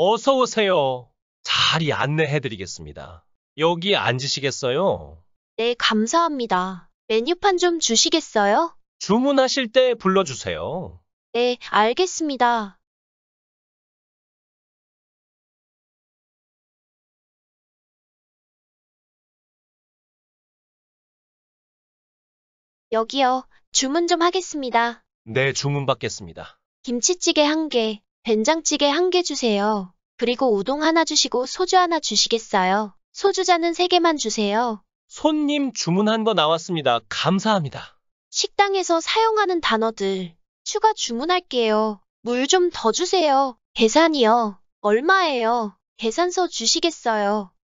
어서 오세요. 자리 안내해드리겠습니다. 여기 앉으시겠어요? 네, 감사합니다. 메뉴판 좀 주시겠어요? 주문하실 때 불러주세요. 네, 알겠습니다. 여기요. 주문 좀 하겠습니다. 네, 주문 받겠습니다. 김치찌개 한 개, 된장찌개 한 개 주세요. 그리고 우동 하나 주시고 소주 하나 주시겠어요? 소주잔은 3개만 주세요. 손님 주문한 거 나왔습니다. 감사합니다. 식당에서 사용하는 단어들. 추가 주문할게요. 물 좀 더 주세요. 계산이요. 얼마예요? 계산서 주시겠어요?